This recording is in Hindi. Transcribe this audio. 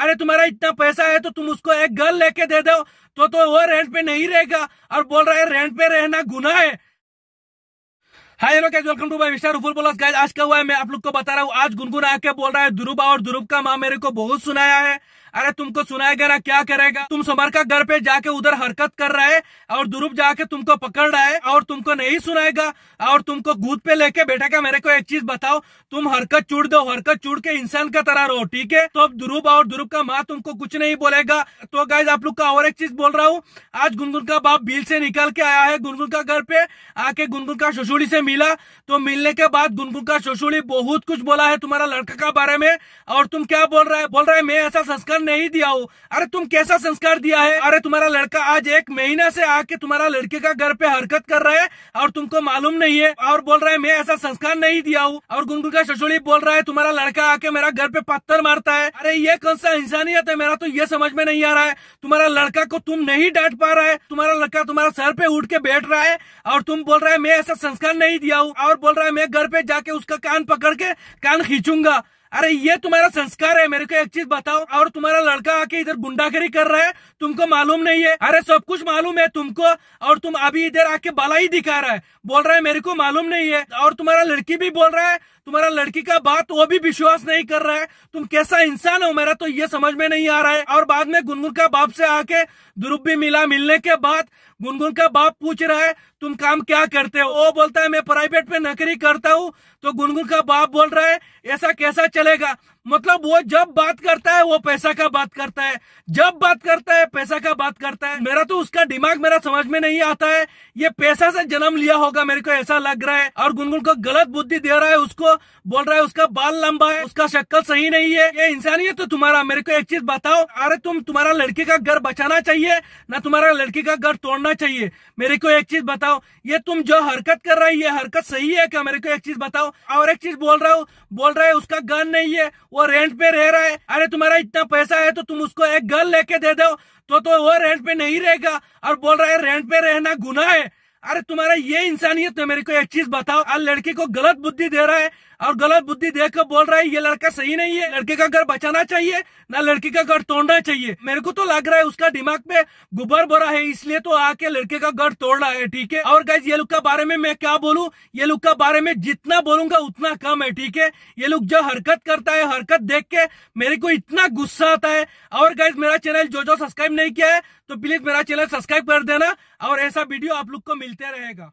अरे तुम्हारा इतना पैसा है तो तुम उसको एक गर्ल लेके दे दो तो तो वो रेंट पे नहीं रहेगा और बोल रहा है रेंट पे रहना गुना है hi hello guys welcome to my mister guys आज क्या हुआ है मैं आप लोग को बता रहा हूँ आज गुनगुना आके बोल रहा है ध्रुव और ध्रुव का माँ मेरे को बहुत सुनाया है अरे तुमको सुनाया गया क्या करेगा तुम समर का घर पे जाके उधर हरकत कर रहा है और दुरुप जाके तुमको पकड़ रहा है और तुमको नहीं सुनाएगा और तुमको गूद पे लेके क्या मेरे को एक चीज बताओ तुम हरकत चुड़ दो हरकत चुड़ के इंसान का तरह रहो ठीक है तो अब दुरुप और दुरुप का माँ तुमको कुछ नहीं बोलेगा तो गाइज आप लोग का और एक चीज बोल रहा हूँ आज गुनगुन का बाप बिल से निकल के आया है गुनगुन का घर पे आके गुनगुन का शोशुड़ी से मिला तो मिलने के बाद गुनगुन का शोशुड़ी बहुत कुछ बोला है तुम्हारा लड़का का बारे में और तुम क्या बोल रहा है बोल रहा है मैं ऐसा संस्कार संस्कार नहीं दिया हो अरे तुम कैसा संस्कार दिया है अरे तुम्हारा लड़का आज एक महीना से आके तुम्हारा लड़के का घर पे हरकत कर रहा है और तुमको मालूम नहीं है और बोल रहा है मैं ऐसा संस्कार नहीं दिया हूँ और गुनगुन का ससुड़ी बोल रहा है तुम्हारा लड़का आके मेरा घर पे पत्थर मारता है अरे ये कौन सा इंसानियत है मेरा तो ये समझ में नहीं आ रहा है तुम्हारा लड़का को तुम नहीं डांट पा रहा है तुम्हारा लड़का तुम्हारा सर पे उठ के बैठ रहा है और तुम बोल रहा है मैं ऐसा संस्कार नहीं दिया हूँ और बोल रहा है मैं घर पे जाके उसका कान पकड़ के कान खींचूंगा अरे ये तुम्हारा संस्कार है मेरे को एक चीज बताओ और तुम्हारा लड़का आके इधर गुंडागिरी कर रहा है तुमको मालूम नहीं है अरे सब कुछ मालूम है तुमको और तुम अभी इधर आके बलाई दिखा रहा है बोल रहा है मेरे को मालूम नहीं है और तुम्हारा लड़की भी बोल रहा है तुम्हारा लड़की का बात वो भी विश्वास नहीं कर रहा है तुम कैसा इंसान हो मेरा तो ये समझ में नहीं आ रहा है और बाद में गुनगुन का बाप से आके द्रुप भी मिला मिलने के बाद गुनगुन का बाप पूछ रहा है तुम काम क्या करते हो वो बोलता है मैं प्राइवेट में नौकरी करता हूँ तो गुनगुन का बाप बोल रहा है ऐसा कैसा चलेगा मतलब वो जब बात करता है वो पैसा का बात करता है जब बात करता है पैसा का बात करता है मेरा तो उसका दिमाग मेरा समझ में नहीं आता है ये पैसा से जन्म लिया होगा मेरे को ऐसा लग रहा है और गुनगुन को गलत बुद्धि दे रहा है उसको बोल रहा है उसका बाल लंबा है उसका शक्ल सही नहीं है ये इंसानियत तो तुम्हारा मेरे को एक चीज बताओ अरे तुम तुम्हारा लड़की का घर बचाना चाहिए ना तुम्हारा लड़की का घर तोड़ना चाहिए मेरे को एक चीज बताओ बताओ ये तुम जो हरकत कर रही है हरकत सही है क्या मेरे को एक चीज बताओ और एक चीज बोल रहा हूँ बोल रहा है उसका गन नहीं है वो रेंट पे रह रहा है अरे तुम्हारा इतना पैसा है तो तुम उसको एक गन लेके दे दो तो तो वो रेंट पे नहीं रहेगा और बोल रहा है रेंट पे रहना गुना है अरे तुम्हारा ये इंसानियत है मेरे को एक चीज बताओ और लड़की को गलत बुद्धि दे रहा है और गलत बुद्धि देख कर बोल रहा है ये लड़का सही नहीं है लड़के का घर बचाना चाहिए ना लड़की का घर तोड़ना चाहिए मेरे को तो लग रहा है उसका दिमाग में गुबर भरा है इसलिए तो आके लड़के का घर तोड़ रहा है ठीक है और गैस ये लोग का बारे में मैं क्या बोलूँ ये लोग का बारे में जितना बोलूंगा उतना कम है ठीक है ये लोग जो हरकत करता है हरकत देख के मेरे को इतना गुस्सा आता है और गैस मेरा चैनल जो जो सब्सक्राइब नहीं किया है तो प्लीज मेरा चैनल सब्सक्राइब कर देना और ऐसा वीडियो आप लोग को मिलते रहेगा